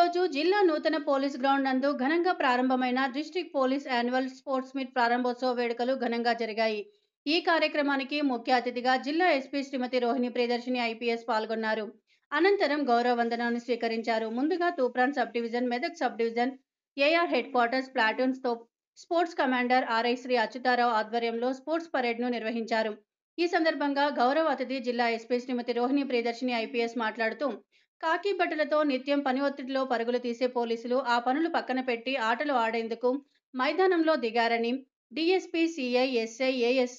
ఈరోజు జిల్లా నూతన పోలీస్ గ్రౌండ్ నందు ఘనంగా ప్రారంభమైన district police annual sports meet ప్రారంభోత్సవ వేడుకలు ఘనంగా జరిగాయి ఈ కార్యక్రమానికి ముఖ్య అతిథిగా జిల్లా ఎస్పీ శ్రీమతి రోహిణి ప్రియదర్శిని ఐపీఎస్ పాల్గొన్నారు అనంతరం గౌరవ వందనాన్ని స్వీకరించారు ముందుగా Toopran sub division Medak sub division AR head quarters platoons తో sports commander RI Shri Achyutharao ఆధ్వర్యంలో స్పోర్ట్స్ పరేడ్ను నిర్వహించారు ఈ సందర్భంగా గౌరవ అతిథి జిల్లా ఎస్పీ శ్రీమతి రోహిణి ప్రియదర్శిని ఐపీఎస్ మాట్లాడుతూ కాకి బట్టలతో నిత్యం పని ఒత్తిడిలో పరుగులు తీసే పోలీసులు ఆ పనులు పక్కన పెట్టి ఆటలు ఆడేందుకు మైదానంలో దిగారని DSP CI SI AS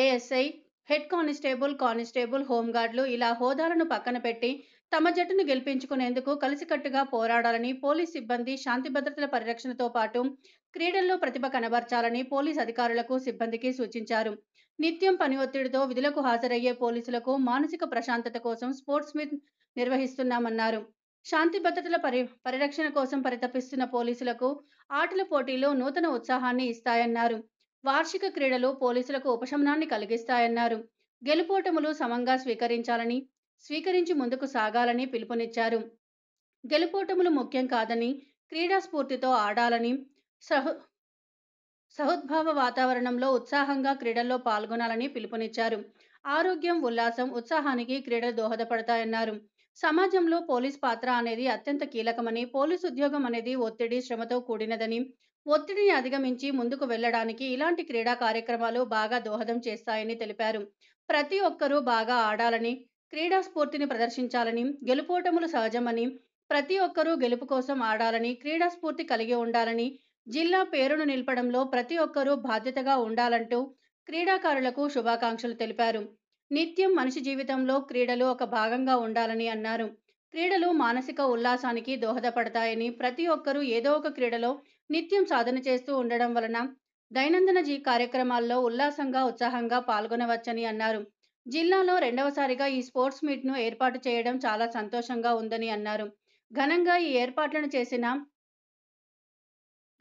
ASI head constable constable హోంగార్డులు ఇలా హోదాలను పక్కన పెట్టి తమ జట్టును గెలిపించుకునేందుకు కలిసికట్టుగా పోరాడాలని పోలీస్ సిబ్బంది శాంతి భద్రతల పరిరక్షణతో పాటు క్రీడల్లో ప్రతిభ కనబర్చాలని పోలీస్ అధికారులకు సిబ్బందికి సూచించారు నిత్యం పని ఒత్తిడితో విధులకు హాజరయ్యే పోలీసులకు మానసిక ప్రశాంతత కోసం స్పోర్ట్స్ నిర్వహిస్తున్నామన్నారు శాంతి భద్రతల పరి పరిరక్షణ కోసం పరితపిస్తున్న పోలీసులకు ఆటల పోటీలు నూతన ఉత్సాహాన్ని ఇస్తాయన్నారు వార్షిక క్రీడలు పోలీసులకు ఉపశమనాన్ని కలిగిస్తాయన్నారు గెలుపోటములు సమంగా స్వీకరించాలని స్వీకరించి ముందుకు సాగాలని పిలుపునిచ్చారు గెలుపోటములు ముఖ్యం కాదని క్రీడా స్ఫూర్తితో ఆడాలని సహు సహోద్భావ వాతావరణంలో ఉత్సాహంగా క్రీడల్లో పాల్గొనాలని పిలుపునిచ్చారు ఆరోగ్యం ఉల్లాసం ఉత్సాహానికి క్రీడలు దోహదపడతాయన్నారు సమాజంలో పోలీస్ పాత్ర అనేది అత్యంత కీలకమని పోలీస్ ఉద్యోగం అనేది ఒత్తిడి శ్రమతో కూడినదని ఒత్తిడిని అధిగమించి ముందుకు వెళ్లడానికి ఇలాంటి క్రీడా కార్యక్రమాలు బాగా దోహదం చేస్తాయని తెలిపారు ప్రతి ఒక్కరూ బాగా ఆడాలని క్రీడా స్ఫూర్తిని ప్రదర్శించాలని గెలుపోటములు సహజమని ప్రతి ఒక్కరూ గెలుపు కోసం ఆడాలని క్రీడా స్ఫూర్తి కలిగి ఉండాలని జిల్లా పేరును నిలపడంలో ప్రతి ఒక్కరూ బాధ్యతగా ఉండాలంటూ క్రీడాకారులకు శుభాకాంక్షలు తెలిపారు నిత్యం మనిషి జీవితంలో క్రీడలు ఒక భాగంగా ఉండాలని అన్నారు క్రీడలు మానసిక ఉల్లాసానికి దోహదపడతాయని ప్రతి ఒక్కరూ ఏదో ఒక క్రీడలో నిత్యం సాధన చేస్తూ ఉండడం వలన దైనందిన జీ కార్యక్రమాల్లో ఉల్లాసంగా ఉత్సాహంగా పాల్గొనవచ్చని అన్నారు జిల్లాలో రెండవసారిగా ఈ స్పోర్ట్స్ మీట్ను ఏర్పాటు చేయడం చాలా సంతోషంగా ఉందని అన్నారు ఘనంగా ఈ ఏర్పాట్లను చేసిన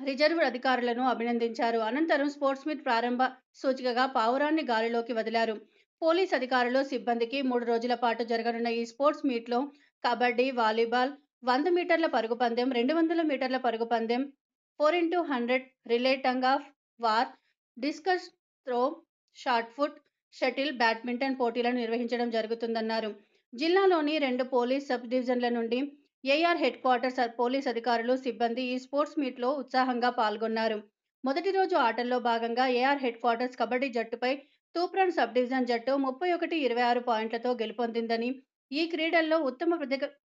రిజర్వ్ అధికారులను అభినందించారు అనంతరం స్పోర్ట్స్ మీట్ ప్రారంభ సూచికగా పావురాన్ని గాలిలోకి వదిలారు పోలీస్ అధికారులు సిబ్బందికి మూడు రోజుల పాటు జరగనున్న ఈ స్పోర్ట్స్ మీట్లో కబడ్డీ వాలీబాల్ వంద మీటర్ల పరుగు పందెం రెండు వందల మీటర్ల పరుగు పందెం four into hundred relay tug of war discus throw shot put shuttle badminton పోటీలను నిర్వహించడం జరుగుతుందన్నారు జిల్లాలోని రెండు పోలీస్ సబ్ డివిజన్ల నుండి ఏఆర్ హెడ్ క్వార్టర్స్ పోలీస్ అధికారులు సిబ్బంది ఈ స్పోర్ట్స్ మీట్లో ఉత్సాహంగా పాల్గొన్నారు మొదటి రోజు ఆటల్లో భాగంగా ఏఆర్ హెడ్ క్వార్టర్స్ కబడ్డీ జట్టుపై తూప్రాన్ సబ్ డివిజన్ జట్టు ముప్పై ఒకటి ఇరవై ఆరు పాయింట్లతో గెలుపొందిందని ఈ క్రీడల్లో ఉత్తమ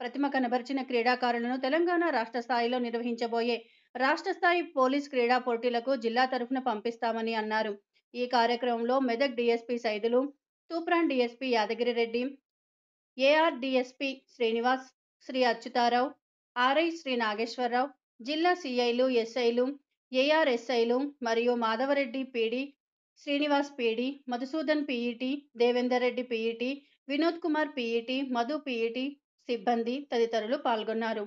ప్రతిమ కనబరిచిన క్రీడాకారులను తెలంగాణ రాష్ట్ర స్థాయిలో నిర్వహించబోయే రాష్ట్ర స్థాయి పోలీస్ క్రీడా పోటీలకు జిల్లా తరఫున పంపిస్తామని అన్నారు ఈ కార్యక్రమంలో Medak DSP Saidulu Toopran DSP Reddy AR DSP Srinivas Shri Achyutharao RI Shri Nageswararao జిల్లా సిఐలు ఎస్ఐలు ఏఆర్ఎస్ఐలు మరియు Madhavareddy PD Srinivas PD Madhusudan PET Devender Reddy PET Vinod Kumar PET Madhu PET సిబ్బంది తదితరులు పాల్గొన్నారు